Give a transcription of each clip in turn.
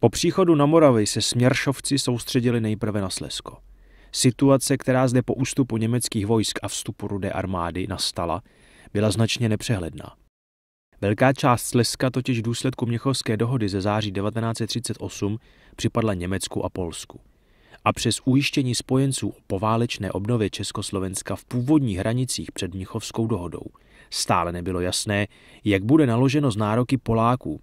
Po příchodu na Moravy se směršovci soustředili nejprve na Slezsko. Situace, která zde po ústupu německých vojsk a vstupu rudé armády nastala, byla značně nepřehledná. Velká část Slezska totiž v důsledku Měchovské dohody ze září 1938 připadla Německu a Polsku. A přes ujištění spojenců o poválečné obnově Československa v původních hranicích před Měchovskou dohodou stále nebylo jasné, jak bude naloženo z nároky Poláků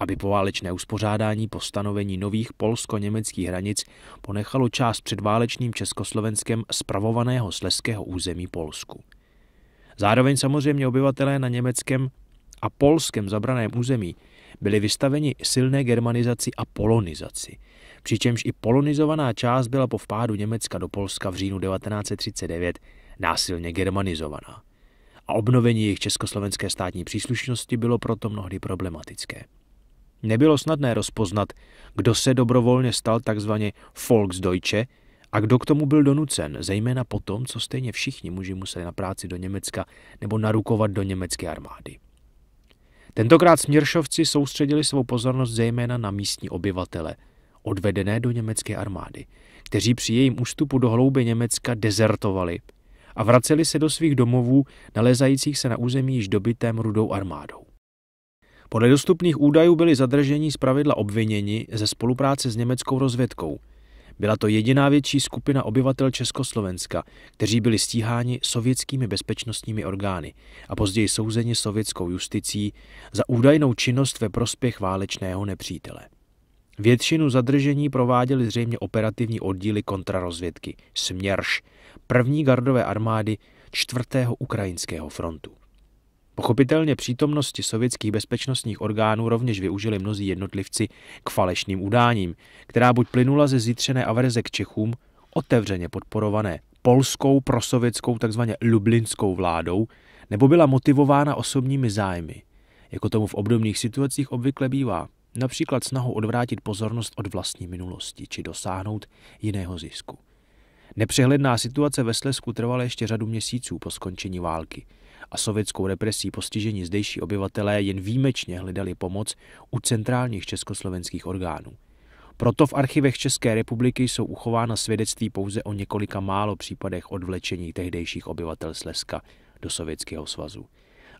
aby poválečné uspořádání po stanovení nových polsko-německých hranic ponechalo část předválečným Československem spravovaného sleského území Polsku. Zároveň samozřejmě obyvatelé na německém a polském zabraném území byli vystaveni silné germanizaci a polonizaci, přičemž i polonizovaná část byla po vpádu Německa do Polska v říjnu 1939 násilně germanizovaná. A obnovení jejich československé státní příslušnosti bylo proto mnohdy problematické nebylo snadné rozpoznat, kdo se dobrovolně stal takzvaně Volksdeutsche a kdo k tomu byl donucen, zejména po tom, co stejně všichni muži museli na práci do Německa nebo narukovat do německé armády. Tentokrát směršovci soustředili svou pozornost zejména na místní obyvatele, odvedené do německé armády, kteří při jejím ústupu do hlouby Německa dezertovali a vraceli se do svých domovů, nalezajících se na území již dobitém rudou armádou. Podle dostupných údajů byli zadržení zpravidla obviněni ze spolupráce s německou rozvědkou. Byla to jediná větší skupina obyvatel Československa, kteří byli stíháni sovětskými bezpečnostními orgány a později souzeni sovětskou justicí za údajnou činnost ve prospěch válečného nepřítele. Většinu zadržení prováděly zřejmě operativní oddíly kontrarozvědky Směrš, první gardové armády čtvrtého ukrajinského frontu. Pochopitelně přítomnosti sovětských bezpečnostních orgánů rovněž využili mnozí jednotlivci k falešným udáním, která buď plynula ze zítřené averze k Čechům, otevřeně podporované polskou prosovětskou tzv. lublinskou vládou, nebo byla motivována osobními zájmy, jako tomu v obdobných situacích obvykle bývá, například snahou odvrátit pozornost od vlastní minulosti či dosáhnout jiného zisku. Nepřehledná situace ve Slesku trvala ještě řadu měsíců po skončení války – a sovětskou represí postižení zdejší obyvatelé jen výjimečně hledali pomoc u centrálních československých orgánů. Proto v archivech České republiky jsou uchována svědectví pouze o několika málo případech odvlečení tehdejších obyvatel Slezska do Sovětského svazu.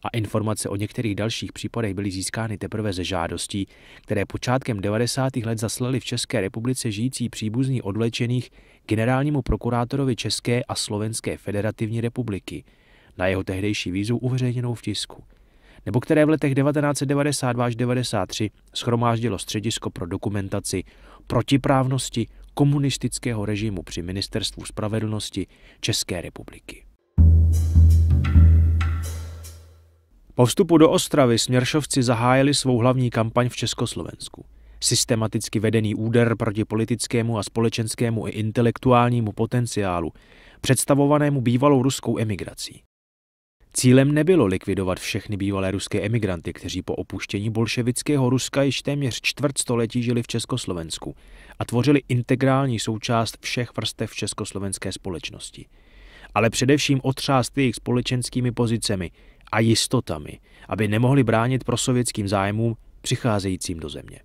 A informace o některých dalších případech byly získány teprve ze žádostí, které počátkem 90. let zaslali v České republice žijící příbuzní odvlečených generálnímu prokurátorovi České a Slovenské federativní republiky – na jeho tehdejší výzvu uveřejněnou v tisku, nebo které v letech 1992 až 1993 schromáždilo Středisko pro dokumentaci protiprávnosti komunistického režimu při Ministerstvu spravedlnosti České republiky. Po vstupu do Ostravy směršovci zahájili svou hlavní kampaň v Československu. Systematicky vedený úder proti politickému a společenskému i intelektuálnímu potenciálu, představovanému bývalou ruskou emigrací. Cílem nebylo likvidovat všechny bývalé ruské emigranty, kteří po opuštění bolševického Ruska již téměř čtvrt století žili v Československu a tvořili integrální součást všech vrstev československé společnosti. Ale především otřást jejich společenskými pozicemi a jistotami, aby nemohli bránit prosovětským zájmům přicházejícím do země.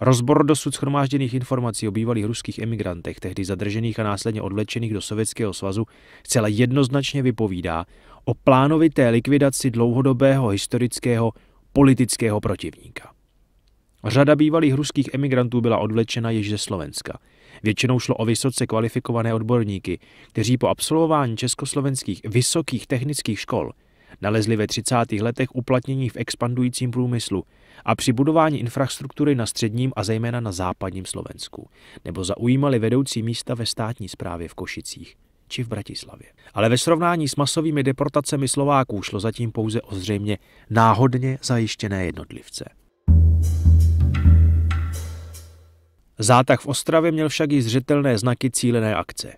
Rozbor dosud schromážděných informací o bývalých ruských emigrantech, tehdy zadržených a následně odvlečených do Sovětského svazu, zcela jednoznačně vypovídá o plánovité likvidaci dlouhodobého historického politického protivníka. Řada bývalých ruských emigrantů byla odvlečena již ze Slovenska. Většinou šlo o vysoce kvalifikované odborníky, kteří po absolvování československých vysokých technických škol nalezli ve 30. letech uplatnění v expandujícím průmyslu a při budování infrastruktury na středním a zejména na západním Slovensku, nebo zaujímali vedoucí místa ve státní správě v Košicích či v Bratislavě. Ale ve srovnání s masovými deportacemi Slováků šlo zatím pouze o zřejmě náhodně zajištěné jednotlivce. Zátah v Ostravě měl však i zřetelné znaky cílené akce.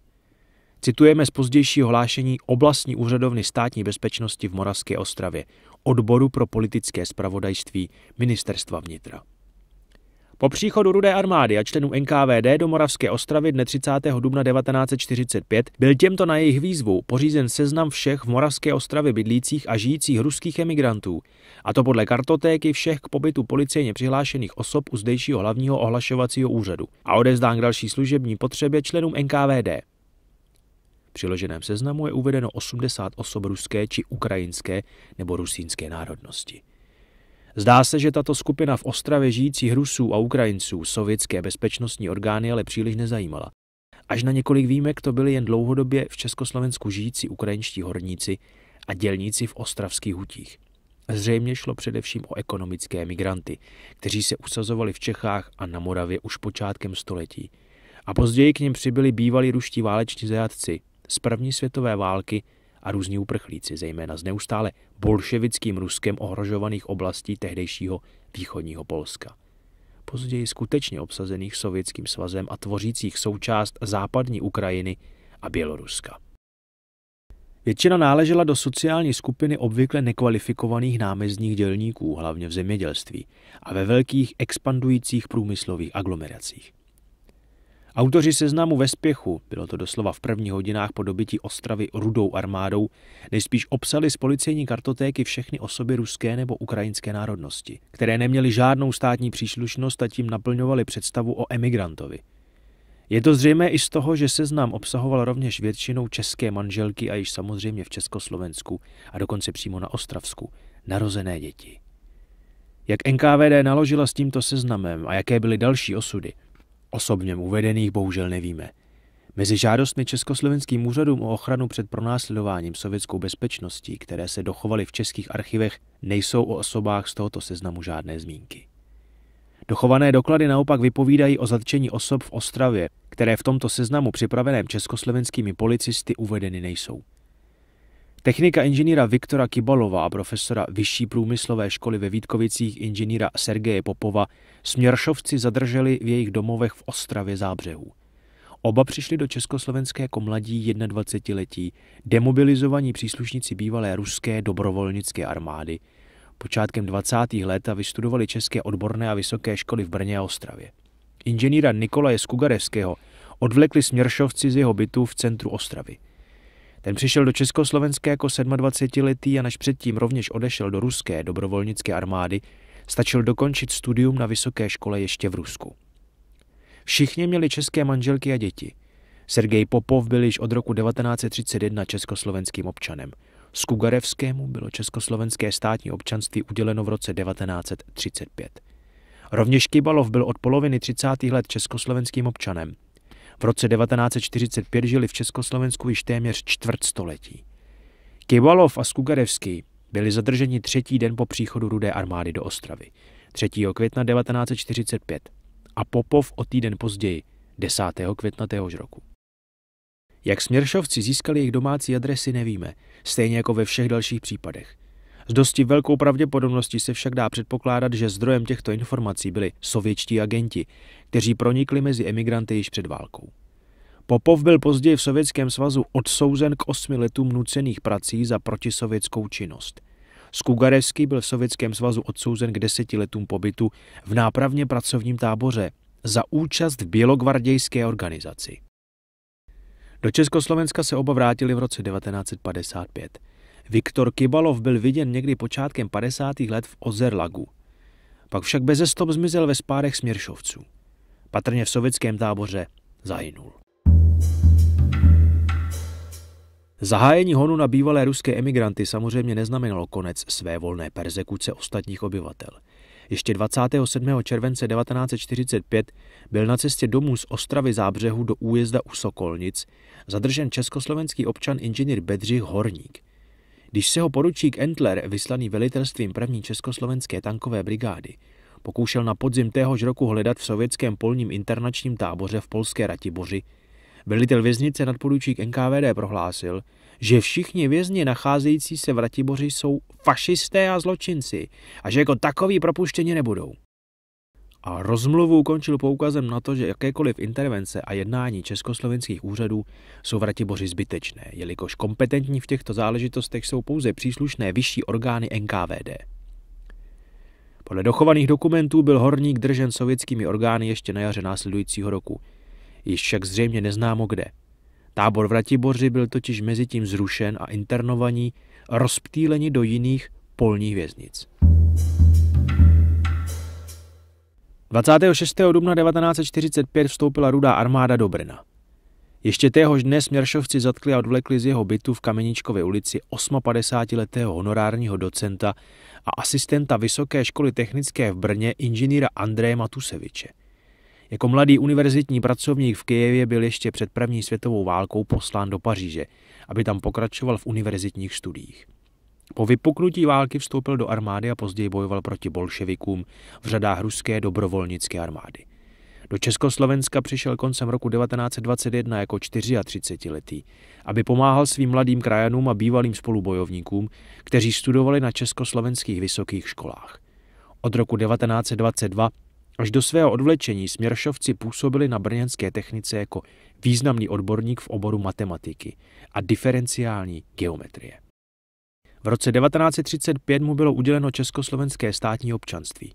Citujeme z pozdějšího hlášení oblastní úřadovny státní bezpečnosti v Moravské Ostravě, odboru pro politické spravodajství ministerstva vnitra. Po příchodu Rudé armády a členů NKVD do Moravské Ostravy dne 30. dubna 1945 byl těmto na jejich výzvu pořízen seznam všech v Moravské Ostravě bydlících a žijících ruských emigrantů. A to podle kartotéky všech k pobytu policejně přihlášených osob u zdejšího hlavního ohlašovacího úřadu a odezdán k další služební potřebě členům NKVD. V přiloženém seznamu je uvedeno 80 osob ruské či ukrajinské nebo rusínské národnosti. Zdá se, že tato skupina v Ostravě žijících Rusů a Ukrajinců sovětské bezpečnostní orgány ale příliš nezajímala. Až na několik výjimek to byli jen dlouhodobě v Československu žijící ukrajinští horníci a dělníci v ostravských hutích. Zřejmě šlo především o ekonomické migranty, kteří se usazovali v Čechách a na Moravě už počátkem století. A později k něm přibyli bývalí ruští váleční zajatci z první světové války a různí uprchlíci, zejména z neustále bolševickým Ruskem ohrožovaných oblastí tehdejšího východního Polska. Později skutečně obsazených Sovětským svazem a tvořících součást západní Ukrajiny a Běloruska. Většina náležela do sociální skupiny obvykle nekvalifikovaných námezních dělníků, hlavně v zemědělství a ve velkých expandujících průmyslových aglomeracích. Autoři seznamu ve spěchu, bylo to doslova v prvních hodinách po dobytí Ostravy rudou armádou, nejspíš obsali z policejní kartotéky všechny osoby ruské nebo ukrajinské národnosti, které neměly žádnou státní příslušnost a tím naplňovali představu o emigrantovi. Je to zřejmé i z toho, že seznam obsahoval rovněž většinou české manželky a již samozřejmě v Československu a dokonce přímo na Ostravsku, narozené děti. Jak NKVD naložila s tímto seznamem a jaké byly další osudy – osobně uvedených bohužel nevíme. Mezi žádostmi československým úřadům o ochranu před pronásledováním sovětskou bezpečností, které se dochovaly v českých archivech, nejsou o osobách z tohoto seznamu žádné zmínky. Dochované doklady naopak vypovídají o zatčení osob v Ostravě, které v tomto seznamu připraveném československými policisty uvedeny nejsou. Technika inženýra Viktora Kibalova a profesora Vyšší průmyslové školy ve Vítkovicích inženýra Sergeje Popova směršovci zadrželi v jejich domovech v Ostravě zábřehu. Oba přišli do Československé jako mladí 21-letí, demobilizovaní příslušníci bývalé ruské dobrovolnické armády. Počátkem 20. let a vystudovali České odborné a vysoké školy v Brně a Ostravě. Inženýra Nikolaje Skugarevského odvlekli směršovci z jeho bytu v centru Ostravy – ten přišel do Československa jako 27-letý a než předtím rovněž odešel do ruské dobrovolnické armády, stačil dokončit studium na vysoké škole ještě v Rusku. Všichni měli české manželky a děti. Sergej Popov byl již od roku 1931 československým občanem. Skugarevskému bylo československé státní občanství uděleno v roce 1935. Rovněž Kybalov byl od poloviny 30. let československým občanem. V roce 1945 žili v Československu již téměř čtvrtstoletí. Kivalov a Skugarevský byli zadrženi třetí den po příchodu Rudé armády do Ostravy, 3. května 1945, a Popov o týden později, 10. května téhož roku. Jak směršovci získali jejich domácí adresy, nevíme, stejně jako ve všech dalších případech. S dosti velkou pravděpodobností se však dá předpokládat, že zdrojem těchto informací byli sovětští agenti, kteří pronikli mezi emigranty již před válkou. Popov byl později v Sovětském svazu odsouzen k osmi letům nucených prací za protisovětskou činnost. Skugarevský byl v Sovětském svazu odsouzen k deseti letům pobytu v nápravně pracovním táboře za účast v bělogvardějské organizaci. Do Československa se oba vrátili v roce 1955. Viktor Kibalov byl viděn někdy počátkem 50. let v Ozerlagu. Pak však bez stop zmizel ve spárech směršovců. Patrně v sovětském táboře zahynul. Zahájení honu na bývalé ruské emigranty samozřejmě neznamenalo konec své volné persekuce ostatních obyvatel. Ještě 27. července 1945 byl na cestě domů z Ostravy Zábřehu do újezda u Sokolnic zadržen československý občan inženýr Bedřich Horník – když se ho poručík Entler, vyslaný velitelstvím první československé tankové brigády, pokoušel na podzim téhož roku hledat v sovětském polním internačním táboře v polské Ratiboři, velitel věznice nadporučík NKVD prohlásil, že všichni vězni nacházející se v Ratiboři jsou fašisté a zločinci a že jako takový propuštěni nebudou. A rozmluvu ukončil poukazem na to, že jakékoliv intervence a jednání československých úřadů jsou v Ratiboři zbytečné, jelikož kompetentní v těchto záležitostech jsou pouze příslušné vyšší orgány NKVD. Podle dochovaných dokumentů byl horník držen sovětskými orgány ještě na jaře následujícího roku, již však zřejmě neznámo kde. Tábor v Ratiboři byl totiž mezitím zrušen a internovaní rozptýleni do jiných polních věznic. 26. dubna 1945 vstoupila rudá armáda do Brna. Ještě téhož dne směršovci zatkli a odvlekli z jeho bytu v kameničkové ulici 58-letého honorárního docenta a asistenta Vysoké školy technické v Brně inženýra Andreje Matuseviče. Jako mladý univerzitní pracovník v Kijevě byl ještě před první světovou válkou poslán do Paříže, aby tam pokračoval v univerzitních studiích. Po vypuknutí války vstoupil do armády a později bojoval proti bolševikům v řadách ruské dobrovolnické armády. Do Československa přišel koncem roku 1921 jako 34-letý, aby pomáhal svým mladým krajanům a bývalým spolubojovníkům, kteří studovali na československých vysokých školách. Od roku 1922 až do svého odvlečení směršovci působili na brněnské technice jako významný odborník v oboru matematiky a diferenciální geometrie. V roce 1935 mu bylo uděleno československé státní občanství.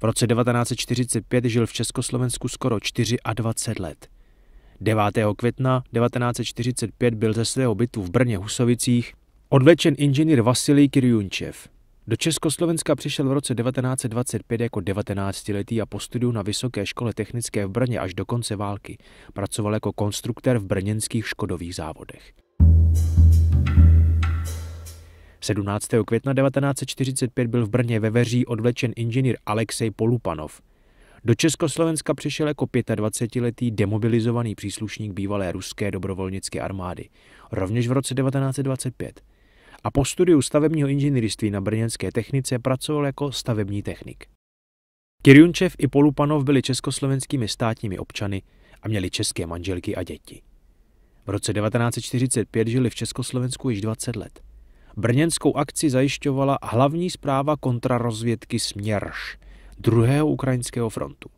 V roce 1945 žil v Československu skoro 24 let. 9. května 1945 byl ze svého bytu v Brně Husovicích odvlečen inženýr Vasilij Kirjunčev. Do Československa přišel v roce 1925 jako 19-letý a po studiu na Vysoké škole technické v Brně až do konce války pracoval jako konstruktor v brněnských škodových závodech. 17. května 1945 byl v Brně ve veří odvlečen inženýr Alexej Polupanov. Do Československa přišel jako 25-letý demobilizovaný příslušník bývalé ruské dobrovolnické armády, rovněž v roce 1925. A po studiu stavebního inženýrství na brněnské technice pracoval jako stavební technik. Kirjunčev i Polupanov byli československými státními občany a měli české manželky a děti. V roce 1945 žili v Československu již 20 let. Brněnskou akci zajišťovala hlavní zpráva kontrarozvědky Směrš, druhého ukrajinského frontu.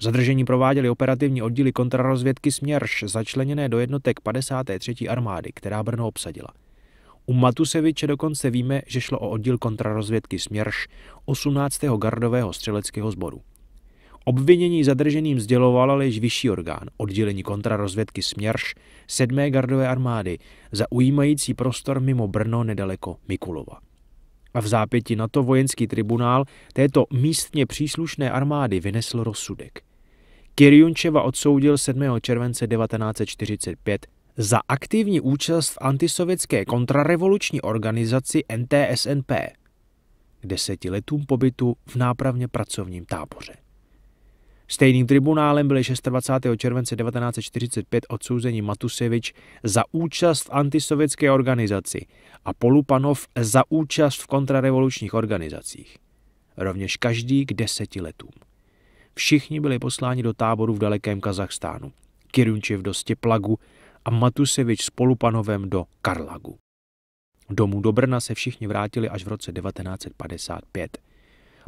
Zadržení prováděly operativní oddíly kontrarozvědky Směrš, začleněné do jednotek 53. armády, která Brno obsadila. U Matuseviče dokonce víme, že šlo o oddíl kontrarozvědky Směrš 18. gardového střeleckého sboru. Obvinění zadrženým sdělovala již vyšší orgán, oddělení kontrarozvědky Směrš, sedmé gardové armády, za ujímající prostor mimo Brno nedaleko Mikulova. A v zápěti na to vojenský tribunál této místně příslušné armády vynesl rozsudek. Kirjunčeva odsoudil 7. července 1945 za aktivní účast v antisovětské kontrarevoluční organizaci NTSNP k deseti letům pobytu v nápravně pracovním táboře. Stejným tribunálem byli 26. července 1945 odsouzeni Matusevič za účast v antisovětské organizaci a Polupanov za účast v kontrarevolučních organizacích. Rovněž každý k deseti letům. Všichni byli posláni do táboru v dalekém Kazachstánu, Kirunčev do Stěplagu a Matusevič s Polupanovem do Karlagu. Domů do Brna se všichni vrátili až v roce 1955.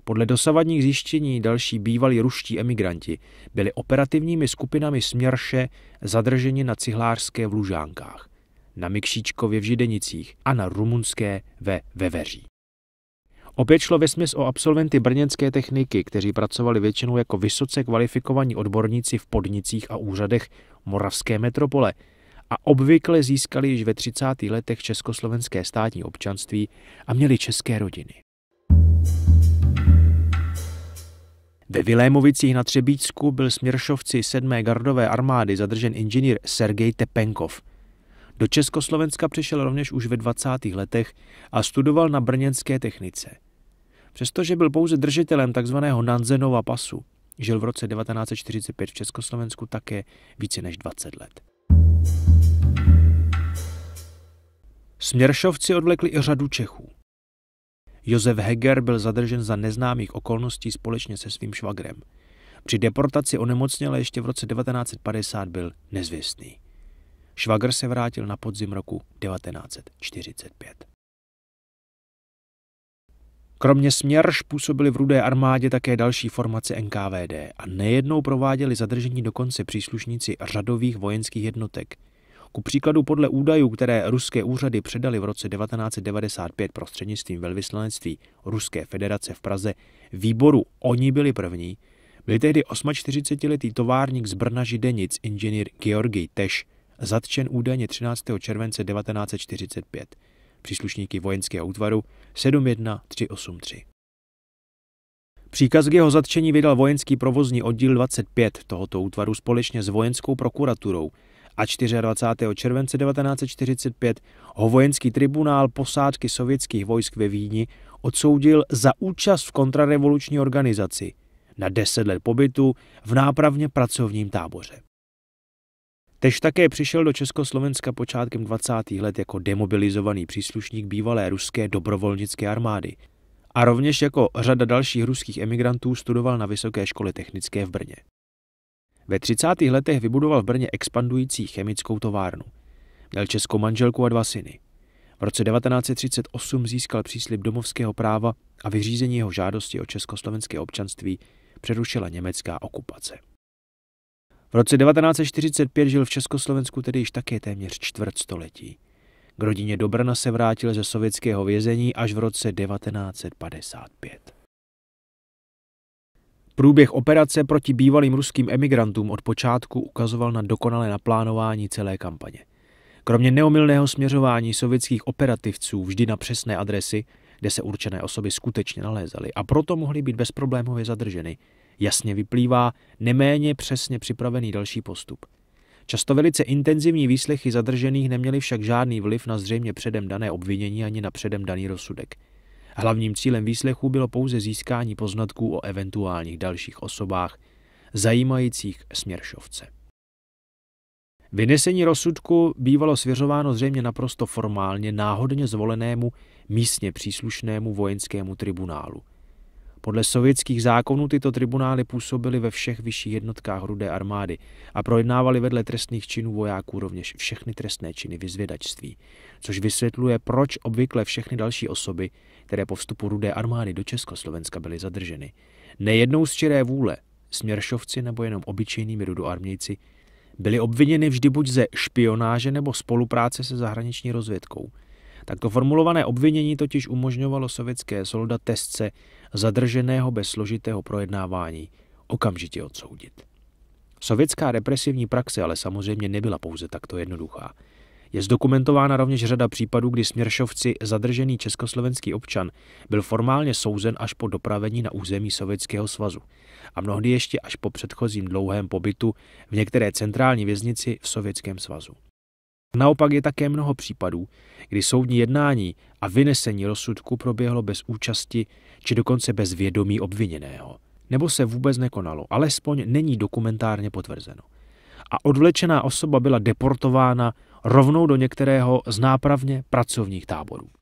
Podle dosavadních zjištění další bývalí ruští emigranti byli operativními skupinami Směrše zadrženi na cihlářské v Lužánkách, na Mikšíčkově v Židenicích a na rumunské ve Veveří. Opět šlo vesměs o absolventy brněnské techniky, kteří pracovali většinou jako vysoce kvalifikovaní odborníci v podnicích a úřadech moravské metropole a obvykle získali již ve 30. letech československé státní občanství a měli české rodiny. Ve Vilémovicích na Třebíčsku byl směršovci 7. gardové armády zadržen inženýr Sergej Tepenkov. Do Československa přišel rovněž už ve 20. letech a studoval na brněnské technice. Přestože byl pouze držitelem tzv. Nanzenova pasu, žil v roce 1945 v Československu také více než 20 let. Směršovci odvlekli i řadu Čechů. Josef Heger byl zadržen za neznámých okolností společně se svým švagrem. Při deportaci onemocněl ještě v roce 1950 byl nezvěstný. Švagr se vrátil na podzim roku 1945. Kromě Směrš působili v Rudé armádě také další formace NKVD a nejednou prováděli zadržení dokonce příslušníci řadových vojenských jednotek, ku příkladu podle údajů, které ruské úřady předali v roce 1995 prostřednictvím velvyslanectví Ruské federace v Praze, výboru oni byli první, byl tehdy 48-letý továrník z Brna Židenic, inženýr Georgij Teš, zatčen údajně 13. července 1945 příslušníky vojenského útvaru 71383. Příkaz k jeho zatčení vydal vojenský provozní oddíl 25 tohoto útvaru společně s vojenskou prokuraturou, a 24. července 1945 ho vojenský tribunál posádky sovětských vojsk ve Víni odsoudil za účast v kontrarevoluční organizaci na 10 let pobytu v nápravně pracovním táboře. Tež také přišel do Československa počátkem 20. let jako demobilizovaný příslušník bývalé ruské dobrovolnické armády a rovněž jako řada dalších ruských emigrantů studoval na Vysoké škole technické v Brně. Ve 30. letech vybudoval v Brně expandující chemickou továrnu. Měl českou manželku a dva syny. V roce 1938 získal příslip domovského práva a vyřízení jeho žádosti o československé občanství přerušila německá okupace. V roce 1945 žil v Československu tedy již také téměř čtvrt století. K rodině Dobrna se vrátil ze sovětského vězení až v roce 1955. Průběh operace proti bývalým ruským emigrantům od počátku ukazoval na dokonalé naplánování celé kampaně. Kromě neomylného směřování sovětských operativců vždy na přesné adresy, kde se určené osoby skutečně nalézaly a proto mohly být bezproblémově zadrženy, jasně vyplývá neméně přesně připravený další postup. Často velice intenzivní výslechy zadržených neměly však žádný vliv na zřejmě předem dané obvinění ani na předem daný rozsudek. Hlavním cílem výslechu bylo pouze získání poznatků o eventuálních dalších osobách zajímajících směršovce. Vynesení rozsudku bývalo svěřováno zřejmě naprosto formálně náhodně zvolenému místně příslušnému vojenskému tribunálu – podle sovětských zákonů tyto tribunály působily ve všech vyšších jednotkách rudé armády a projednávaly vedle trestných činů vojáků rovněž všechny trestné činy vyzvědačství, což vysvětluje, proč obvykle všechny další osoby, které po vstupu rudé armády do Československa byly zadrženy, nejednou z čiré vůle, směršovci nebo jenom obyčejnými rudoarmějci, byli obviněni vždy buď ze špionáže nebo spolupráce se zahraniční rozvědkou – Takto formulované obvinění totiž umožňovalo sovětské soldatesce zadrženého bez složitého projednávání okamžitě odsoudit. Sovětská represivní praxe ale samozřejmě nebyla pouze takto jednoduchá. Je zdokumentována rovněž řada případů, kdy směršovci zadržený československý občan byl formálně souzen až po dopravení na území Sovětského svazu a mnohdy ještě až po předchozím dlouhém pobytu v některé centrální věznici v Sovětském svazu. Naopak je také mnoho případů, kdy soudní jednání a vynesení rozsudku proběhlo bez účasti či dokonce bez vědomí obviněného, nebo se vůbec nekonalo, alespoň není dokumentárně potvrzeno. A odvlečená osoba byla deportována rovnou do některého z nápravně pracovních táborů.